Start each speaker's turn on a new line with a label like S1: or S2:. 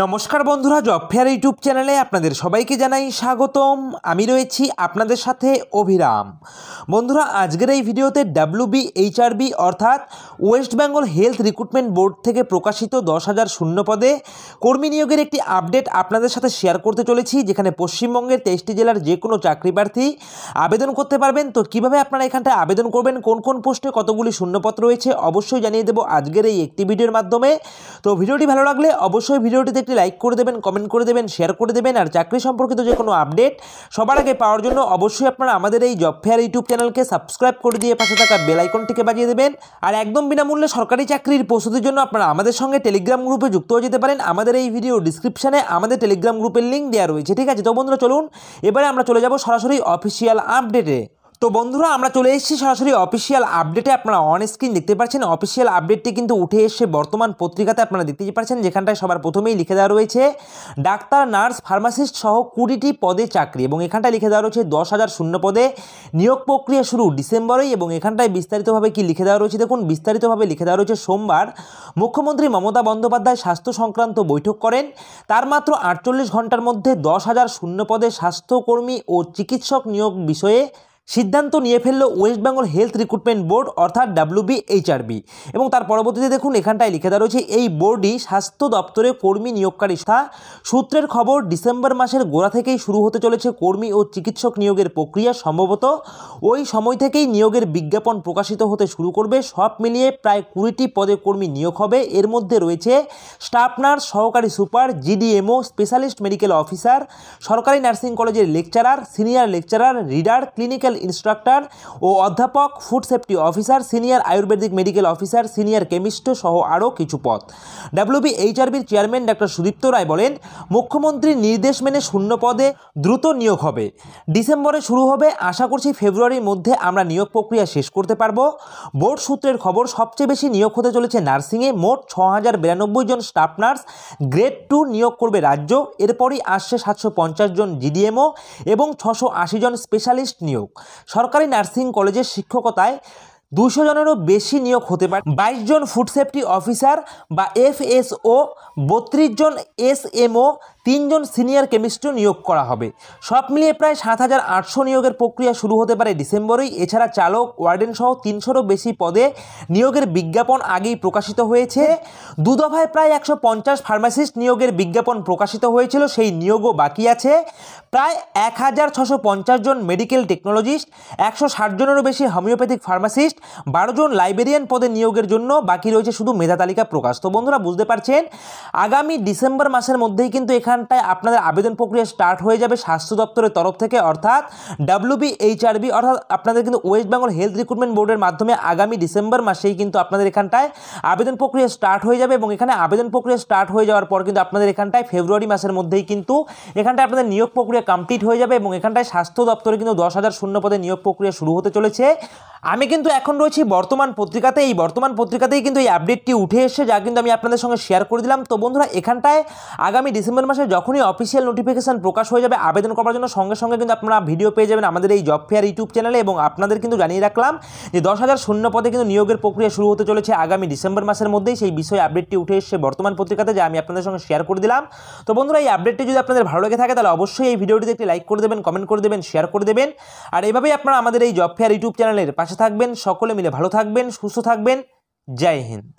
S1: নমস্কার বন্ধুরা job fair YouTube চ্যানেলে আপনাদের সবাইকে জানাই স্বাগতম আমি রয়েছি আপনাদের সাথে অভিরাম বন্ধুরা আজকের এই ভিডিওতে ডাব্লিউবি এইচআরবি অর্থাৎ West Bengal health recruitment board থেকে প্রকাশিত দশ হাজার শূন্য পদে কর্মী নিয়োগের একটি আপডেট আপনাদের সাথে শেয়ার করতে চলেছি যেখানে পশ্চিমবঙ্গের তেইশটি জেলার যে কোনো চাকরি প্রার্থী আবেদন করতে পারবেন তো কিভাবে আপনারা এখানটায় আবেদন করবেন কোন কোন পোস্টে কতগুলি শূন্যপদ রয়েছে অবশ্যই জানিয়ে দেবো আজকের এই একটি ভিডিওর মাধ্যমে তো ভিডিওটি ভালো লাগলে অবশ্যই ভিডিওটি ভিডিওতে একটি লাইক করে দেবেন কমেন্ট করে দেবেন শেয়ার করে দেবেন আর চাকরি সম্পর্কিত যে কোনো আপডেট সবার আগে পাওয়ার জন্য অবশ্যই আপনারা আমাদের এই জব ফেয়ার ইউটিউব চ্যানেলকে সাবস্ক্রাইব করে দিয়ে পাশে থাকা বেল আইকনটিকে বাজিয়ে দেবেন আর একদম বিনামূল্যে সরকারি চাকরির প্রস্তুতির জন্য আপনারা আমাদের সঙ্গে টেলিগ্রাম গ্রুপে যুক্ত হয়ে যেতে পারেন আমাদের এই ভিডিও ডিসক্রিপশানে আমাদের টেলিগ্রাম গ্রুপের লিঙ্ক দেওয়া রয়েছে ঠিক আছে তো বন্ধুরা চলুন এবারে আমরা চলে যাব সরাসরি অফিসিয়াল আপডেটে তো বন্ধুরা আমরা চলে এসেছি সরাসরি অফিসিয়াল আপডেটে আপনারা অন স্ক্রিন দেখতে পাচ্ছেন অফিসিয়াল আপডেটটি কিন্তু উঠে এসে বর্তমান পত্রিকাতে আপনারা দেখতে পাচ্ছেন যেখানটায় সবার প্রথমেই লিখে দেওয়া রয়েছে ডাক্তার নার্স ফার্মাসিস্ট সহ কুড়িটি পদে চাকরি এবং এখানটায় লিখে দেওয়া রয়েছে দশ হাজার শূন্য পদে নিয়োগ প্রক্রিয়া শুরু ডিসেম্বরেই এবং এখানটায় বিস্তারিতভাবে কি লিখে দেওয়া রয়েছে দেখুন বিস্তারিতভাবে লিখে দেওয়া রয়েছে সোমবার মুখ্যমন্ত্রী মমতা বন্দ্যোপাধ্যায় স্বাস্থ্য সংক্রান্ত বৈঠক করেন তার মাত্র আটচল্লিশ ঘন্টার মধ্যে দশ হাজার শূন্য পদে স্বাস্থ্যকর্মী ও চিকিৎসক নিয়োগ বিষয়ে সিদ্ধান্ত নিয়ে ফেলল West Bengal health recruitment board অর্থাৎ ডাব্লিউবিএইচআরবি এবং তার পরবর্তীতে দেখুন এখানটায় লিখে দেওয়া রয়েছে এই বোর্ডই স্বাস্থ্য দপ্তরে কর্মী নিয়োগকারী সংস্থা সূত্রের খবর ডিসেম্বর মাসের গোড়া থেকেই শুরু হতে চলেছে কর্মী ও চিকিৎসক নিয়োগের প্রক্রিয়া সম্ভবত ওই সময় থেকেই নিয়োগের বিজ্ঞাপন প্রকাশিত হতে শুরু করবে সব মিলিয়ে প্রায় কুড়িটি পদে কর্মী নিয়োগ হবে এর মধ্যে রয়েছে স্টাফ নার্স সহকারী super GDMO specialist medical officer সরকারি নার্সিং কলেজের lecturer senior lecturer reader clinical instructor ও অধ্যাপক food safety officer senior Ayurvedic medical officer senior chemist সহ আরও কিছু পদ ডাব্লিউবি এইচআরবির চেয়ারম্যান ডাক্তার সুদীপ্ত রায় বলেন মুখ্যমন্ত্রীর নির্দেশ মেনে শূন্য পদে দ্রুত নিয়োগ হবে ডিসেম্বরে শুরু হবে আশা করছি ফেব্রুয়ারির মধ্যে আমরা নিয়োগ প্রক্রিয়া শেষ করতে পারব বোর্ড সূত্রের খবর সবচেয়ে বেশি নিয়োগ হতে চলেছে নার্সিংয়ে মোট ছ হাজার বিরানব্বই জন স্টাফ নার্স গ্রেড টু নিয়োগ করবে রাজ্য এরপরই আসছে সাতশো পঞ্চাশ জন জিডিএমও এবং ছশো আশি জন স্পেশালিস্ট নিয়োগ সরকারি নার্সিং কলেজের শিক্ষকতায় দুশো জনেরও বেশি নিয়োগ হতে পারে বাইশ জন ফুড সেফটি অফিসার বা এফএসও বত্রিশ জন এসএমও তিনজন সিনিয়র কেমিস্ট্রিও নিয়োগ করা হবে সব মিলিয়ে প্রায় সাত হাজার আটশো নিয়োগের প্রক্রিয়া শুরু হতে পারে ডিসেম্বরেই এছাড়া চালক ওয়ার্ডেন সহ তিনশোরও বেশি পদে নিয়োগের বিজ্ঞাপন আগেই প্রকাশিত হয়েছে দুদফায় প্রায় একশো পঞ্চাশ ফার্মাসিস্ট নিয়োগের বিজ্ঞাপন প্রকাশিত হয়েছিল সেই নিয়োগও বাকি আছে প্রায় এক হাজার ছশো পঞ্চাশ জন মেডিকেল টেকনোলজিস্ট একশো ষাট জনেরও বেশি হোমিওপ্যাথিক ফার্মাসিস্ট বারো জন লাইব্রেরিয়ান পদে নিয়োগের জন্য বাকি রয়েছে শুধু মেধা তালিকা প্রকাশ তো বন্ধুরা বুঝতে পারছেন আগামী ডিসেম্বর মাসের মধ্যেই কিন্তু এখানে এখানটায় আপনাদের আবেদন প্রক্রিয়া স্টার্ট হয়ে যাবে স্বাস্থ্য দপ্তরের তরফ থেকে অর্থাৎ ডাব্লিউবি বি অর্থাৎ আপনাদের কিন্তু ওয়েস্ট বেঙ্গল হেলথ রিক্রুটমেন্ট বোর্ডের মাধ্যমে আগামী ডিসেম্বর মাসেই কিন্তু আপনাদের এখানটায় আবেদন প্রক্রিয়া স্টার্ট হয়ে যাবে এবং এখানে আবেদন প্রক্রিয়া স্টার্ট হয়ে যাওয়ার পর কিন্তু আপনাদের এখানটায় ফেব্রুয়ারি মাসের মধ্যেই কিন্তু এখানটায় আপনাদের নিয়োগ প্রক্রিয়া কমপ্লিট হয়ে যাবে এবং এখানটায় স্বাস্থ্য দপ্তরে কিন্তু দশ হাজার শূন্য পদে নিয়োগ প্রক্রিয়া শুরু হতে চলেছে আমি কিন্তু এখন রয়েছি বর্তমান পত্রিকাতে এই বর্তমান পত্রিকাতেই কিন্তু এই আপডেটটি উঠে এসে যা কিন্তু আমি আপনাদের সঙ্গে শেয়ার করে দিলাম তো বন্ধুরা এখানটায় আগামী ডিসেম্বর মাসে যখনই অফিসিয়াল নোটিফিকেশান প্রকাশ হয়ে যাবে আবেদন করার জন্য সঙ্গে সঙ্গে কিন্তু আপনারা ভিডিও পেয়ে যাবেন আমাদের এই জব ফেয়ার ইউটিউব চ্যানেলে এবং আপনাদের কিন্তু জানিয়ে রাখলাম যে দশ হাজার শূন্য পদে কিন্তু নিয়োগের প্রক্রিয়া শুরু হতে চলেছে আগামী ডিসেম্বর মাসের মধ্যেই সেই বিষয়ে আপডেটটি উঠে এসে বর্তমান পত্রিকাতে যা আমি আপনাদের সঙ্গে শেয়ার করে দিলাম তো বন্ধুরা এই আপডেটটি যদি আপনাদের ভালো লেগে থাকে তাহলে অবশ্যই এই ভিডিওটিতে একটি লাইক করে দেবেন কমেন্ট করে দেবেন শেয়ার করে দেবেন আর এভাবেই আপনারা আমাদের এই জব ফেয়ার ইউটিউব চ্যানেলের পাশে থাকবেন সকলে মিলে ভালো থাকবেন সুস্থ থাকবেন জয় হিন্দ